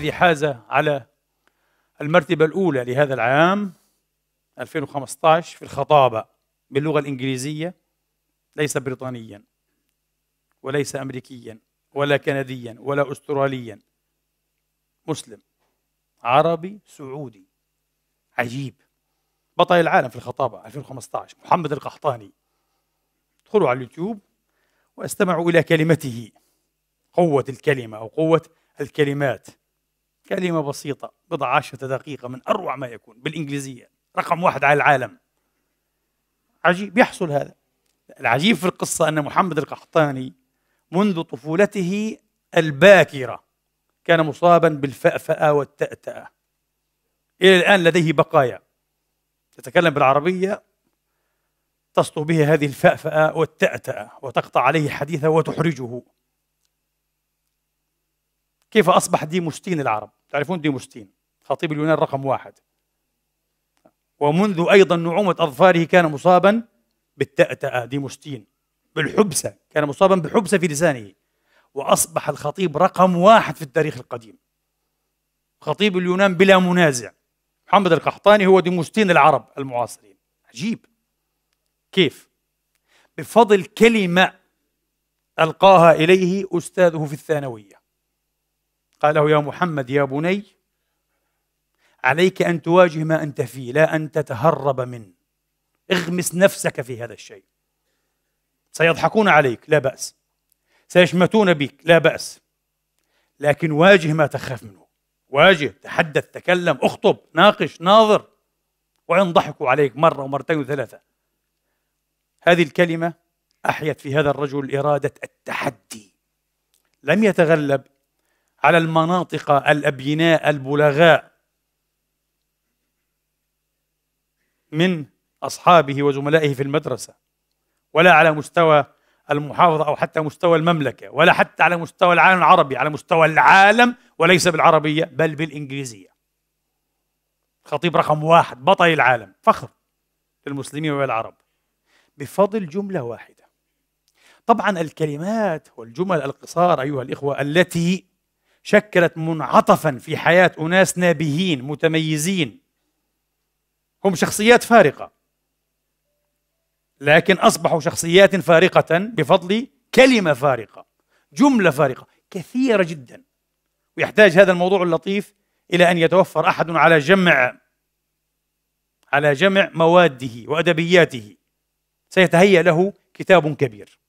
الذي حاز على المرتبة الأولى لهذا العام 2015 في الخطابة باللغة الإنجليزية ليس بريطانيا وليس أمريكيا ولا كنديا ولا أستراليا مسلم عربي سعودي عجيب بطل العالم في الخطابة 2015 محمد القحطاني ادخلوا على اليوتيوب واستمعوا إلى كلمته قوة الكلمة أو قوة الكلمات كلمة بسيطة بضع عشرة دقيقة من أروع ما يكون بالإنجليزية رقم واحد على العالم عجيب يحصل هذا العجيب في القصة أن محمد القحطاني منذ طفولته الباكرة كان مصابا بالفأفأة والتأتأة إلى الآن لديه بقايا تتكلم بالعربية تسطو به هذه الفأفأة والتأتأة وتقطع عليه حديثه وتحرجه كيف أصبح ديموستين العرب تعرفون ديموستين خطيب اليونان رقم واحد ومنذ أيضا نعومة أظفاره كان مصابا بالتأتأة ديموستين بالحبسة كان مصابا بحبسة في لسانه وأصبح الخطيب رقم واحد في التاريخ القديم خطيب اليونان بلا منازع محمد القحطاني هو ديموستين العرب المعاصرين عجيب كيف بفضل كلمة ألقاها إليه أستاذه في الثانوية قال له يا محمد يا بني عليك أن تواجه ما أنت فيه لا أن تتهرب منه اغمس نفسك في هذا الشيء سيضحكون عليك لا بأس سيشمتون بك لا بأس لكن واجه ما تخاف منه واجه تحدث تكلم اخطب ناقش ناظر وإن ضحكوا عليك مرة ومرتين وثلاثة هذه الكلمة أحيت في هذا الرجل إرادة التحدي لم يتغلب على المناطق الأبيناء البلغاء من أصحابه وزملائه في المدرسة ولا على مستوى المحافظة أو حتى مستوى المملكة ولا حتى على مستوى العالم العربي على مستوى العالم وليس بالعربية بل بالإنجليزية خطيب رقم واحد بطل العالم فخر للمسلمين والعرب بفضل جملة واحدة طبعا الكلمات والجمل القصار أيها الإخوة التي شكلت منعطفا في حياة أناس نابهين متميزين هم شخصيات فارقة لكن أصبحوا شخصيات فارقة بفضل كلمة فارقة جملة فارقة كثيرة جدا ويحتاج هذا الموضوع اللطيف إلى أن يتوفر أحد على جمع على جمع مواده وأدبياته سيتهيأ له كتاب كبير